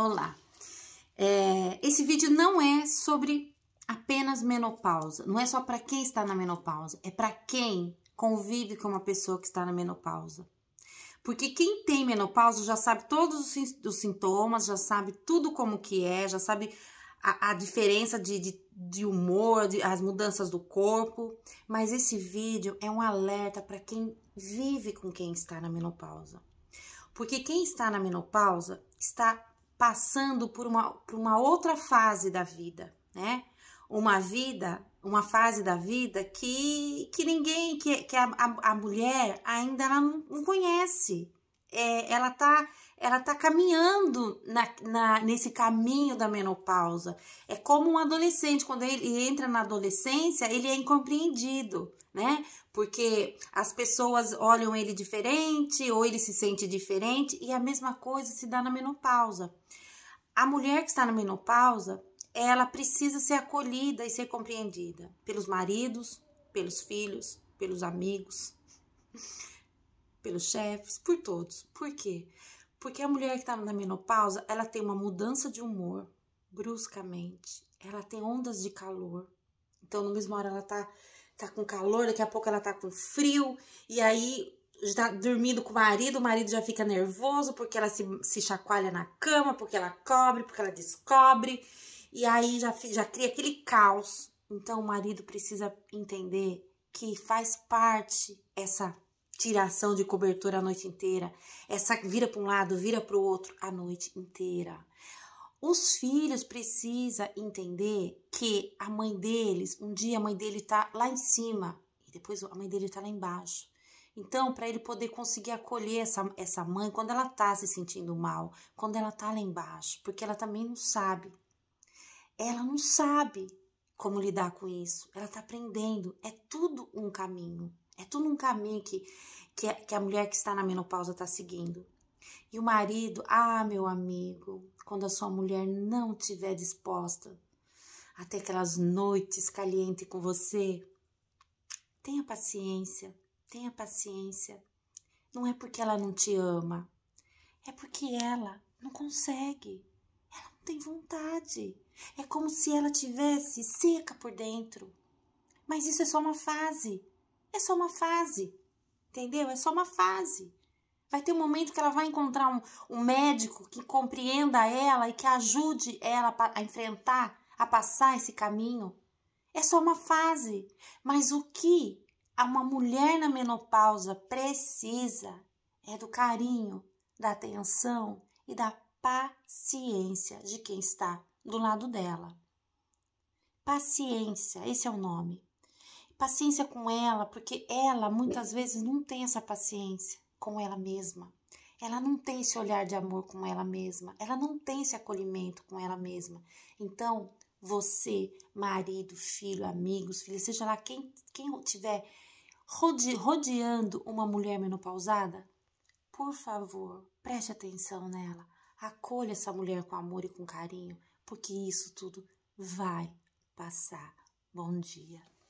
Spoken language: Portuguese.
Olá! É, esse vídeo não é sobre apenas menopausa, não é só para quem está na menopausa, é para quem convive com uma pessoa que está na menopausa. Porque quem tem menopausa já sabe todos os sintomas, já sabe tudo como que é, já sabe a, a diferença de, de, de humor, de, as mudanças do corpo. Mas esse vídeo é um alerta para quem vive com quem está na menopausa. Porque quem está na menopausa está passando por uma, por uma outra fase da vida, né? Uma vida, uma fase da vida que, que ninguém, que, que a, a, a mulher ainda ela não conhece, é, ela tá ela tá caminhando na, na, nesse caminho da menopausa. É como um adolescente, quando ele entra na adolescência, ele é incompreendido, né? Porque as pessoas olham ele diferente ou ele se sente diferente, e a mesma coisa se dá na menopausa. A mulher que está na menopausa, ela precisa ser acolhida e ser compreendida pelos maridos, pelos filhos, pelos amigos pelos chefes, por todos. Por quê? Porque a mulher que está na menopausa, ela tem uma mudança de humor bruscamente, ela tem ondas de calor. Então, no mesmo hora ela tá, tá com calor, daqui a pouco ela tá com frio, e aí está dormindo com o marido, o marido já fica nervoso porque ela se, se chacoalha na cama, porque ela cobre, porque ela descobre, e aí já, já cria aquele caos. Então, o marido precisa entender que faz parte essa tiração de cobertura a noite inteira, essa vira para um lado, vira para o outro a noite inteira. Os filhos precisam entender que a mãe deles, um dia a mãe dele está lá em cima e depois a mãe dele está lá embaixo. Então, para ele poder conseguir acolher essa, essa mãe quando ela está se sentindo mal, quando ela está lá embaixo, porque ela também não sabe. Ela não sabe como lidar com isso, ela está aprendendo. É tudo um caminho. É tudo um caminho que, que, a, é, que a mulher que está na menopausa está seguindo. E o marido, ah, meu amigo, quando a sua mulher não estiver disposta a ter aquelas noites calientes com você, tenha paciência, tenha paciência. Não é porque ela não te ama, é porque ela não consegue, ela não tem vontade. É como se ela tivesse seca por dentro. Mas isso é só uma fase. É só uma fase, entendeu? É só uma fase. Vai ter um momento que ela vai encontrar um, um médico que compreenda ela e que ajude ela a enfrentar, a passar esse caminho. É só uma fase. Mas o que uma mulher na menopausa precisa é do carinho, da atenção e da paciência de quem está do lado dela. Paciência, esse é o nome paciência com ela, porque ela muitas é. vezes não tem essa paciência com ela mesma. Ela não tem esse olhar de amor com ela mesma, ela não tem esse acolhimento com ela mesma. Então, você, marido, filho, amigos, filha, seja lá quem, quem tiver rode, rodeando uma mulher menopausada, por favor, preste atenção nela. Acolha essa mulher com amor e com carinho, porque isso tudo vai passar. Bom dia.